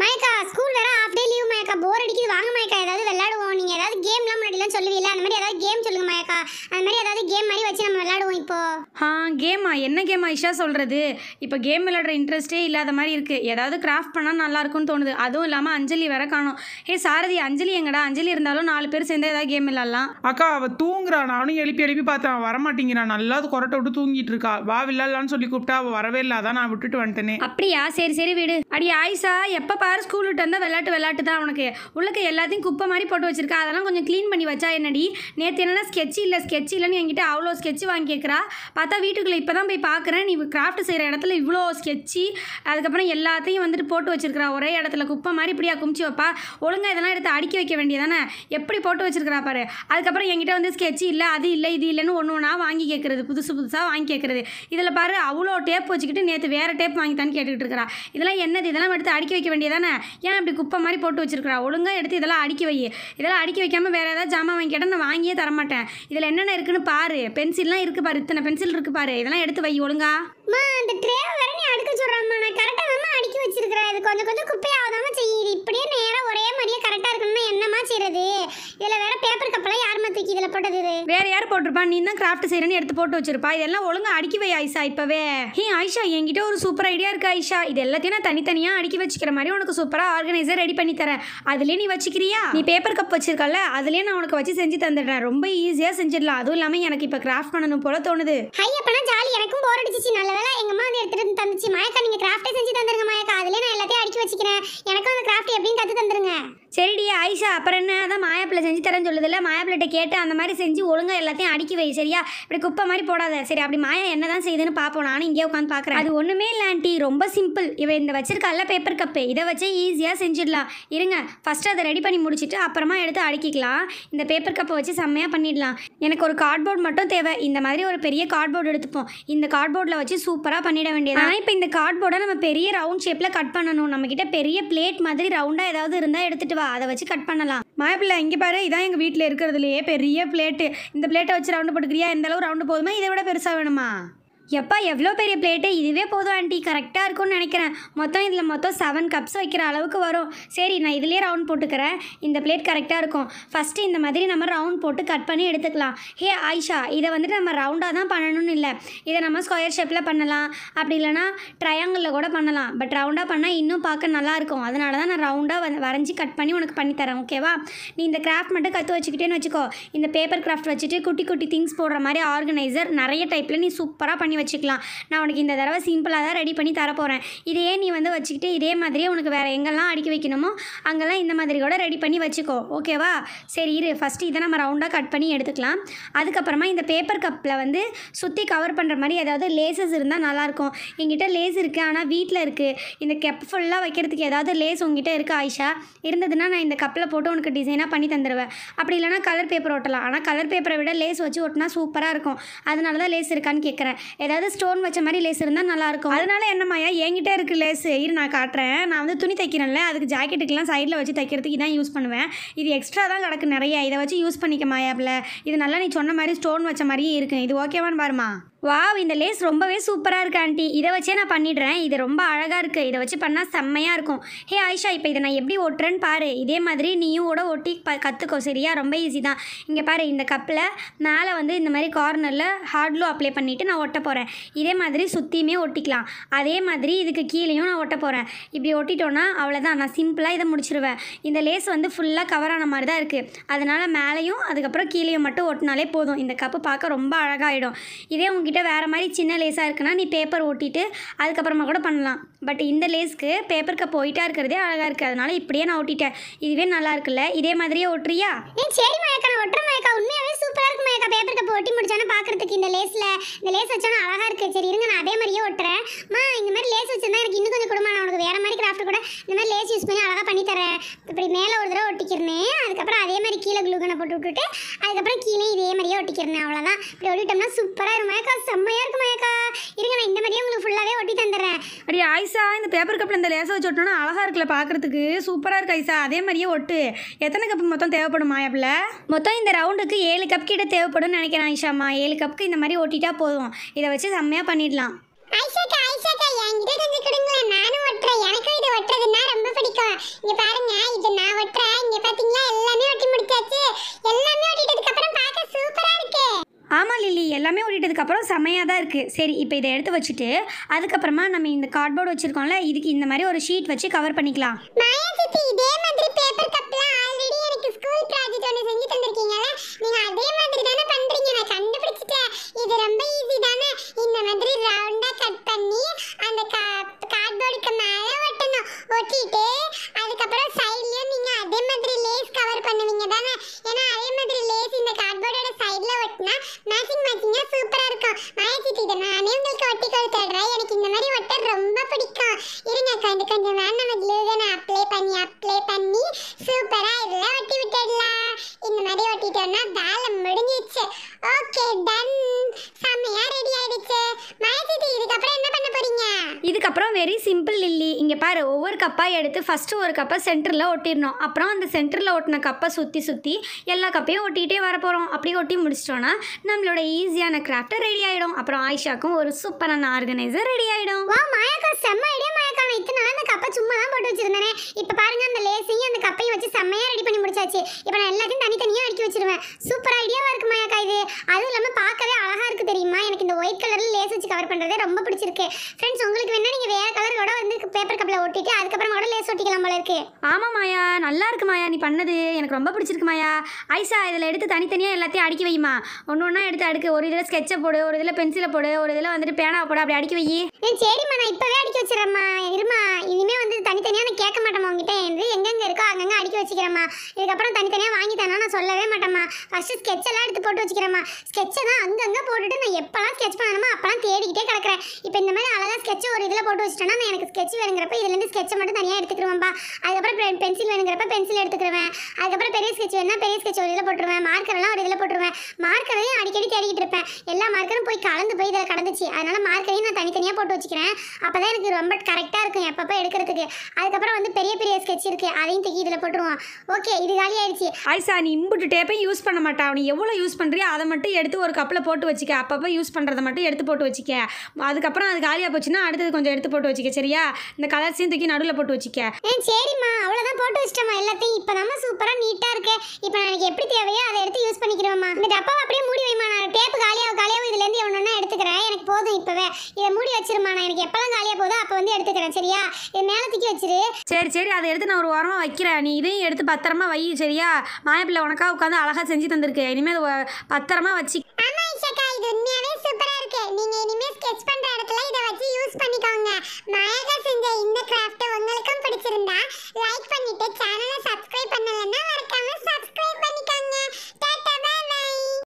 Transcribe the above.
மயக்கா school வேற half day leave மயக்கா bore அடிக்குது வாங்க மயக்கா ஏதாவது விளையாடுவோம் நீங்க ஏதாவது கேம்லாம் எல்லாம் சொல்லுவீங்களா அந்த மாதிரி ஏதாவது கேம் சொல்லுங்க மயக்கா அந்த மாதிரி ஏதாவது கேம் மாதிரி வச்சு நம்ம விளையாடுவோம் இப்போ கேமா என்ன கேமா ஐஷா சொல்கிறது இப்போ கேம் விளையாடுற இன்ட்ரெஸ்ட்டே இல்லாத மாதிரி இருக்குது ஏதாவது கிராஃப்ட் பண்ணால் நல்லாயிருக்கும்னு தோணுது அதுவும் இல்லாமல் அஞ்சலி வர காணும் ஏ சாரதி அஞ்சலி எங்கடா அஞ்சலி இருந்தாலும் நாலு பேர் சேர்ந்தே ஏதாவது கேம் விளாடலாம் அக்கா அவள் தூங்குறா நானும் எழுப்பி எழுப்பி பார்த்தேன் வரமாட்டேங்கிறா நல்லா கொரட்டை விட்டு தூங்கிட்டு இருக்கா வா விளாட்லான்னு சொல்லி கூப்பிட்டா அவள் வரவே இல்லாதான் நான் விட்டுட்டு வந்துட்டேனே அப்படியா சரி சரி வீடு அடி ஆயிஷா எப்போ பாரு ஸ்கூல் விட்டு வந்தால் விளாட்டு விளாட்டு தான் அவனுக்கு உள்ளக்க எல்லாத்தையும் குப்பை மாதிரி போட்டு வச்சிருக்கா அதெல்லாம் கொஞ்சம் க்ளீன் பண்ணி வச்சா என்னடி நேற்று என்னென்னா ஸ்கெட்ச் இல்லை ஸ்கெட்ச் இல்லைன்னு என்கிட்ட அவ்வளோ ஸ்கெட்ச் வாங்கி கேட்குறா பார்த்தா வீட்டுக்குள்ளே இப்போ தான் போய் பார்க்குறேன் நீ கிராஃப்ட் செய்கிற இடத்துல இவ்வளோ ஸ்கெட்சி அதுக்கப்புறம் எல்லாத்தையும் வந்துட்டு போட்டு வச்சுருக்கிறா ஒரே இடத்துல குப்பை மாதிரி இப்படியா குமிச்சு வைப்பா ஒழுங்காக இதெல்லாம் எடுத்து அடுக்கி வைக்க வேண்டியதானே எப்படி போட்டு வச்சுருக்கிறா பாரு அதுக்கப்புறம் என்கிட்ட வந்து ஸ்கெட்சி இல்லை அது இல்லை இது இல்லைன்னு ஒன்று ஒன்றா வாங்கி கேட்குறது புதுசு புதுசாக வாங்கி கேட்குறது இதில் பாரு அவ்வளோ டேப் வச்சுக்கிட்டு நேற்று வேறு டேப் வாங்கித்தான்னு கேட்டுக்கிட்டு இருக்கிறா இதெல்லாம் என்னது இதெல்லாம் எடுத்து அடுக்கி வைக்க வேண்டியதானே ஏன் இப்படி குப்பை மாதிரி போட்டு வச்சுருக்கிறா ஒழுங்காக எடுத்து இதெல்லாம் அடுக்கி வை இதெல்லாம் அடுக்கி வைக்காமல் வேறு ஏதாவது ஜாமான் வாங்கி நான் வாங்கியே தரமாட்டேன் இதில் என்னென்ன இருக்குன்னு பாரு பென்சில்லாம் இருக்குது பாரு இத்தனை பென்சில் இருக்குது பாரு இதெல்லாம் எடுத்து வை ஒழுங்கா அம்மா அந்த ட்ரே வர நீ அடுக்க சொல்றம்மா நான் கரெக்ட்டா அம்மா அடுக்கி வச்சிருக்கறேன் இது கொஞ்சம் கொஞ்சம் குப்பையாவதாம செய்யி போட்டிருப்பா நீ தான் கிராஃப்ட் செய்யறேன்னு எடுத்து போட்டு வச்சிருப்பா இதெல்லாம் ஒழுங்காக அடுக்கி வை ஐஷா இப்போவே ஹே ஐஷா என்கிட்ட ஒரு சூப்பர் ஐடியா இருக்கு ஐஷா இது எல்லாத்தையும் நான் தனித்தனியாக அடுக்கி வச்சுக்கிற மாதிரி உனக்கு சூப்பராக ஆர்கனைசர் ரெடி பண்ணி தரேன் அதுலயே நீ வச்சுக்கிறியா நீ பேப்பர் கப் வச்சிருக்கல அதுலேயே நான் உனக்கு வச்சு செஞ்சு தந்துடுறேன் ரொம்ப ஈஸியாக செஞ்சிடலாம் அதுவும் இல்லாமல் எனக்கு இப்போ கிராஃப்ட் பண்ணணும் போல தோணுது ஹை ஜாலி எனக்கும் போர் அடிச்சிச்சு நல்லவேளை எங்க எங்கள் அம்மா வந்து எடுத்துகிட்டு தந்துச்சு மயக்கா நீங்கள் கிராஃப்டே செஞ்சு தந்துருங்க மயக்கா அதுலேயே நான் எல்லாத்தையும் அடுக்கி வச்சுக்கிறேன் எனக்கும் அந்த கிராஃப்ட் எப்படின்னு சரிடி ஐஷா அப்புறம் என்ன அதான் மாயாப்பிள்ளை செஞ்சு தரேன்னு சொல்லுதில்ல மாயாப்பிள்ளைகிட்ட கேட்டு அந்த மாதிரி செஞ்சு ஒழுங்காக எல்லாத்தையும் அடுக்கி வை சரியா இப்படி குப்பை மாதிரி போடாத சரி அப்படி மாயா என்ன தான் செய்யுதுன்னு பார்ப்போம் நானும் இங்கே உட்காந்து பார்க்குறேன் அது ஒன்றுமே இல்லை ஆண்டி ரொம்ப சிம்பிள் இவன் இந்த அல்ல பேப்பர் கப்பு இதை வச்சே ஈஸியாக செஞ்சிடலாம் இருங்க ஃபஸ்ட்டு அதை ரெடி பண்ணி முடிச்சுட்டு அப்புறமா எடுத்து அடுக்கிக்கலாம் இந்த பேப்பர் கப்பை வச்சு செம்மையாக பண்ணிடலாம் எனக்கு ஒரு கார்ட்போர்ட் மட்டும் தேவை இந்த மாதிரி ஒரு பெரிய கார்ட்போர்டு எடுத்துப்போம் இந்த கார்ட்போர்டில் வச்சு சூப்பராக பண்ணிட வேண்டியது ஆனால் இப்போ இந்த கார்ட்போர்டை நம்ம பெரிய ரவுண்ட் ஷேப்பில் கட் பண்ணணும் நம்மக்கிட்ட பெரிய பிளேட் மாதிரி ரவுண்டாக ஏதாவது இருந்தால் எடுத்துகிட்டு வா அதை வச்சு கட் பண்ணலாம் மாப்பிள்ளை இங்கே பாரு இதான் எங்கள் வீட்டில் இருக்கிறதுலையே பெரிய பிளேட்டு இந்த பிளேட்டை வச்சு ரவுண்டு போட்டுக்கிறியா எந்த அளவு ரவுண்டு போதுமா இதை விட பெருசாக வேணுமா எப்பா எவ்வளோ பெரிய பிளேட்டு இதுவே போதும் ஆண்டி கரெக்டாக இருக்கும்னு நினைக்கிறேன் மொத்தம் இதில் மொத்தம் செவன் கப்ஸ் வைக்கிற அளவுக்கு வரும் சரி நான் இதிலே ரவுண்ட் போட்டுக்கிறேன் இந்த பிளேட் கரெக்டாக இருக்கும் ஃபஸ்ட்டு இந்த மாதிரி நம்ம ரவுண்ட் போட்டு கட் பண்ணி எடுத்துக்கலாம் ஹே ஆயிஷா இதை வந்துட்டு நம்ம ரவுண்டாக தான் பண்ணணும்னு இல்லை இதை நம்ம ஸ்கொயர் ஷேப்பில் பண்ணலாம் அப்படி இல்லைனா ட்ரையாங்கிளில் கூட பண்ணலாம் பட் ரவுண்டாக பண்ணால் இன்னும் பார்க்க நல்லாயிருக்கும் அதனால தான் நான் ரவுண்டாக வந்து வரைஞ்சி கட் பண்ணி உனக்கு பண்ணித்தரேன் ஓகேவா நீ இந்த கிராஃப்ட் மட்டும் கற்று வச்சுக்கிட்டேன்னு வச்சுக்கோ இந்த பேப்பர் கிராஃப்ட் வச்சுட்டு குட்டி குட்டி திங்ஸ் போடுற மாதிரி ஆர்கனைசர் நிறைய டைப்பில் நீ சூப்பராக பண்ணி பண்ணி வச்சுக்கலாம் நான் உனக்கு இந்த தடவை சிம்பிளாக தான் ரெடி பண்ணி தரப்போகிறேன் இதையே நீ வந்து வச்சுக்கிட்டு இதே மாதிரியே உனக்கு வேறு எங்கெல்லாம் அடுக்கி வைக்கணுமோ அங்கெல்லாம் இந்த மாதிரி கூட ரெடி பண்ணி வச்சுக்கோ ஓகேவா சரி இரு ஃபஸ்ட்டு இதை நம்ம ரவுண்டாக கட் பண்ணி எடுத்துக்கலாம் அதுக்கப்புறமா இந்த பேப்பர் கப்பில் வந்து சுற்றி கவர் பண்ணுற மாதிரி ஏதாவது லேசஸ் இருந்தால் நல்லாயிருக்கும் எங்கிட்ட லேஸ் இருக்குது ஆனால் வீட்டில் இருக்குது இந்த கெப் ஃபுல்லாக வைக்கிறதுக்கு ஏதாவது லேஸ் உங்ககிட்ட இருக்குது ஆயிஷா இருந்ததுன்னா நான் இந்த கப்பில் போட்டு உனக்கு டிசைனாக பண்ணி தந்துடுவேன் அப்படி இல்லைனா கலர் பேப்பர் ஒட்டலாம் ஆனால் கலர் பேப்பரை விட லேஸ் வச்சு ஒட்டினா சூப்பராக இருக்கும் அதனால தான் லேஸ் இருக்கான்னு கேட்குறேன் ஏதாவது ஸ்டோன் வச்ச மாதிரி லேஸ் இருந்தால் நல்லாயிருக்கும் அதனால என்னம்மாயா என்கிட்ட இருக்குது லேஸ் இரு நான் காட்டுறேன் நான் வந்து துணி தைக்கிறேன்ல அதுக்கு ஜாக்கெட்டுக்கெலாம் சைடில் வச்சு தைக்கிறதுக்கு தான் யூஸ் பண்ணுவேன் இது எக்ஸ்ட்ரா தான் கிடக்கு நிறைய இதை வச்சு யூஸ் பண்ணிக்க மாயாப்பில் இது நல்லா நீ சொன்ன மாதிரி ஸ்டோன் வச்ச மாதிரியே இருக்கு இது ஓகேவான்னு பாருமா வாவ் இந்த லேஸ் ரொம்பவே சூப்பராக இருக்குது ஆண்டி இதை வச்சே நான் பண்ணிடுறேன் இது ரொம்ப அழகாக இருக்குது இதை வச்சு பண்ணால் செம்மையாக இருக்கும் ஹே ஆயிஷா இப்போ இதை நான் எப்படி ஒட்டுறேன்னு பாரு இதே மாதிரி நீயும் கூட ஒட்டி ப கற்றுக்கோ சரியா ரொம்ப ஈஸி தான் இங்கே பாரு இந்த கப்பில் மேலே வந்து இந்த மாதிரி கார்னரில் ஹார்ட்லோ அப்ளை பண்ணிவிட்டு நான் ஒட்ட போகிறேன் போகிறேன் இதே மாதிரி சுற்றியுமே ஒட்டிக்கலாம் அதே மாதிரி இதுக்கு கீழேயும் நான் ஒட்ட போகிறேன் இப்படி ஒட்டிட்டோன்னா அவ்வளோதான் நான் சிம்பிளாக இதை முடிச்சிருவேன் இந்த லேஸ் வந்து ஃபுல்லாக கவர் ஆன மாதிரி தான் இருக்குது அதனால் மேலேயும் அதுக்கப்புறம் கீழேயும் மட்டும் ஒட்டினாலே போதும் இந்த கப்பு பார்க்க ரொம்ப அழகாகிடும் இதே உங்ககிட்ட வேறு மாதிரி சின்ன லேஸாக இருக்குன்னா நீ பேப்பர் ஒட்டிட்டு அதுக்கப்புறமா கூட பண்ணலாம் பட் இந்த லேஸ்க்கு பேப்பர் கப் ஒயிட்டாக இருக்கிறதே அழகாக இருக்குது அதனால் இப்படியே நான் ஒட்டிட்டேன் இதுவே நல்லா இருக்குல்ல இதே மாதிரியே ஒட்டுறியா நீ சரி மயக்கா நான் ஒட்டுற மயக்கா உண்மையாகவே சூப்பராக இருக்குமா அக்கா பேப்பர் கப் ஒட்டி முடிச்சோன்னா பார்க்குறதுக்கு இந்த லேஸில் இந்த லேஸ் வச்சோன்னா அழகாக இருக்குது சரி இருங்க நான் அதே மாதிரியே ஒட்டுறேன் மா இந்த மாதிரி லேஸ் வச்சிருந்தா எனக்கு இன்னும் கொஞ்சம் கொடுமா நான் உனக்கு வேறு மாதிரி கிராஃப்ட் கூட இந்த மாதிரி லேஸ் யூஸ் பண்ணி அழகாக பண்ணி தரேன் இப்படி மேலே ஒரு தடவை ஒட்டிக்கிறேன் அதுக்கப்புறம் அதே மாதிரி கீழே குளுகனை போட்டு விட்டுட்டு அதுக்கப்புறம் கீழே இதே மாதிரியே ஒட்டிக்கிறேன் அவ்வளோதான் இப்படி ஒட்டிட்டோம்னா சூப்பராக இருக்கும் மயக்கா செம்மையாக இருக்கும் மயக்கா இருங்க நான் இந்த மாதிரியே உங்களுக்கு ஃபுல்லாகவே ஒட்டி தந்துடுறேன் அப்படி ஆயிஷா இந்த பேப்பர் கப்பில் இந்த லேசை வச்சு ஒட்டினா அழகாக இருக்குல்ல பார்க்குறதுக்கு சூப்பராக இருக்கு ஐசா அதே மாதிரியே ஒட்டு எத்தனை கப் மொத்தம் தேவைப்படும் மாயாப்பில் மொத்தம் இந்த ரவுண்டுக்கு ஏழு கப் கிட்ட தேவைப்படும் நினைக்கிறேன் ஐஷாமா ஏழு கப்புக்கு இந்த மாதிரி ஓட்டிட்டா போதும் இதை வச்சு செம்மையா பண்ணிடலாம் நானும் ரொம்ப பிடிக்கும் பாருங்க நான் இங்க எல்லாமே எல்லாமே ஆமா லில்லி எல்லாமே ஓட்டிட்டதுக்கு அப்புறம் செம்மையா தான் இருக்கு சரி இப்போ இதை எடுத்து வச்சுட்டு அதுக்கப்புறமா நம்ம இந்த கார்ட்போர்டு வச்சிருக்கோம்ல இதுக்கு இந்த மாதிரி ஒரு ஷீட் வச்சு கவர் பண்ணிக்கலாம் இதே மாதிரி பேப்பர் கப்லாம் ஆல்ரெடி எனக்கு ஸ்கூல் ப்ராஜெக்ட் ஒன்று செஞ்சு நீங்க கட்டிட்டோம்னா வேலை முடிஞ்சிச்சு ஓகே டன் செம்மையா ரெடி ஆயிடுச்சு மயசிட்டு இதுக்கப்புறம் என்ன பண்ண இதுக்கப்புறம் வெரி சிம்பிள் லில்லி இங்கே பாரு ஒவ்வொரு கப்பாக எடுத்து ஃபஸ்ட்டு ஒரு கப்பை சென்டரில் ஒட்டிடணும் அப்புறம் அந்த சென்டரில் ஒட்டின கப்பை சுற்றி சுற்றி எல்லா கப்பையும் ஒட்டிகிட்டே வர போகிறோம் அப்படியே ஒட்டி முடிச்சிட்டோன்னா நம்மளோட ஈஸியான கிராஃப்ட்டை ரெடி ஆகிடும் அப்புறம் ஆயிஷாக்கும் ஒரு சூப்பரான ஆர்கனைசர் ரெடி ஆகிடும் வா மாயாக்கா செம்ம ஐடியா மாயாக்கா இத்தனை நாள் அந்த கப்பை சும்மா தான் போட்டு வச்சிருந்தேனே இப்போ பாருங்க அந்த லேசையும் அந்த கப்பையும் வச்சு செம்மையாக ரெடி பண்ணி முடிச்சாச்சு இப்போ நான் எல்லாத்தையும் தனித்தனியாக அடுக்கி வச்சிருவேன் சூப்பர் ஐடியாவாக இருக்குமா கலர்லாம் இது அதுவும் இல்லாமல் பார்க்கவே அழகாக இருக்குது தெரியுமா எனக்கு இந்த ஒயிட் கலரில் லேஸ் வச்சு கவர் பண்ணுறதே ரொம்ப பிடிச்சிருக்கு ஃப்ரெண்ட்ஸ் உங்களுக்கு வேணால் நீங்கள் வேறு கலர் கூட வந்து பேப்பர் கப்பில் ஒட்டிட்டு அதுக்கப்புறம் கூட லேஸ் ஒட்டிக்கலாம் போல இருக்கு ஆமாம் மாயா நல்லா இருக்கு மாயா நீ பண்ணது எனக்கு ரொம்ப பிடிச்சிருக்கு மாயா ஐசா இதில் எடுத்து தனித்தனியாக எல்லாத்தையும் அடுக்கி வைமா ஒன்று ஒன்றா எடுத்து அடுக்கு ஒரு இதில் ஸ்கெட்சை போடு ஒரு இதில் பென்சிலை போடு ஒரு இதில் வந்துட்டு பேனாவை போடு அப்படி அடிக்க வை சரிம்மா நான் இப்போவே அடுக்கி வச்சிடறேம்மா இருமா இனிமேல் வந்து தனித்தனியாக நான் கேட்க மாட்டேம்மா உங்ககிட்ட என்று எங்கெங்கே இருக்கோ அங்கங்கே அடிக்க வச்சுக்கிறேம்மா இதுக்கப்புறம் தனித்தனியாக வாங்கி தானே நான் சொல்லவே மாட்டேம்மா ஃபஸ்ட்டு ஸ்கெட்செல்லாம் எடுத்து போட்டு வச்சுக்கிறேம்மா ஸ்கெட்சை தான் அங்கங்கே போட்டுட்டு நான் எப்போலாம் ஸ்கெட்ச் பண்ணணுமோ அப்போலாம் தேடிக்கிட்டே கிடக்கிறேன் இப்போ இந்த மாதிரி அழகாக ஸ்கெட்சை ஒரு இதில் போட்டு வச்சிட்டேன்னா நான் எனக்கு ஸ்கெட்ச் வேணுங்கிறப்ப இதுலேருந்து ஸ்கெட்சை மட்டும் தனியாக எடுத்துக்கிருவேன்ப்பா அதுக்கப்புறம் பென்சில் வேணுங்கிறப்ப பென்சில் எடுத்துக்கிருவேன் அதுக்கப்புறம் பெரிய ஸ்கெட்ச் வேணும்னா பெரிய ஸ்கெட்ச் ஒரு இதில் போட்டுருவேன் மார்க்கரெல்லாம் ஒரு இதில் போட்டுருவேன் மார்க்கரையும் சொல்லி தேடிக்கிட்டு இருப்பேன் எல்லா மார்க்கரும் போய் கலந்து போய் இதில் கடந்துச்சு அதனால் மார்க்கரையும் நான் தனித்தனியாக போட்டு வச்சுக்கிறேன் அப்போ தான் எனக்கு ரொம்ப கரெக்டாக இருக்கும் எப்பப்போ எடுக்கிறதுக்கு அதுக்கப்புறம் வந்து பெரிய பெரிய ஸ்கெட்ச் இருக்குது அதையும் தூக்கி இதில் போட்டுருவோம் ஓகே இது காலி ஆயிடுச்சு ஆயிசா நீ இம்புட்டு டேப்பை யூஸ் பண்ண மாட்டா நீ எவ்வளோ யூஸ் பண்ணுறியோ அதை மட்டும் எடுத்து ஒரு கப்பில் போட்டு வச்சுக்க அப்பப்போ யூஸ் பண்ணுறதை மட்டும் எடுத்து போட்டு வச்சுக்க அதுக்கப்புறம் அது காலியாக போச்சுன்னா அடுத்தது கொஞ்சம் எடுத்து போட்டு வச்சுக்க சரியா இந்த கலர்ஸையும் தூக்கி நடுவில் போட்டு வச்சுக்க சரிம்மா அவ்வளோதான் போட்டு வச்சிட்டோம்மா எல்லாத்தையும் இப்போ தான் சூப்பராக நீட்டாக இருக்கு இப்போ எனக்கு எப்படி தேவையோ அதை எடுத்து யூஸ் பண்ணிக்கிறோம்மா இந்த டப்பாவை அப்படியே இதுலேருந்து எவ்வளோனா எடுத்துக்கிறேன் எனக்கு போதும் இப்போவே இதை மூடி வச்சிருமா நான் எனக்கு எப்போல்லாம் காலியாக போதோ அப்போ வந்து எடுத்துக்கிறேன் சரியா இது மேலே தூக்கி வச்சிரு சரி சரி அதை எடுத்து நான் ஒரு ஓரமாக வைக்கிறேன் நீ இதையும் எடுத்து பத்திரமா வை சரியா மாயப்பிள்ளை உனக்கா உட்காந்து அழகாக செஞ்சு தந்திருக்கு இனிமேல் பத்திரமா வச்சு ஆமாம் இருக்கு நீங்கள் இனிமேல் ஸ்கெச் பண்ணுற இடத்துல இதை வச்சு யூஸ் பண்ணிக்கோங்க மாயகா செஞ்ச இந்த கிராஃப்ட் உங்களுக்கும் பிடிச்சிருந்தா லைக் பண்ணிட்டு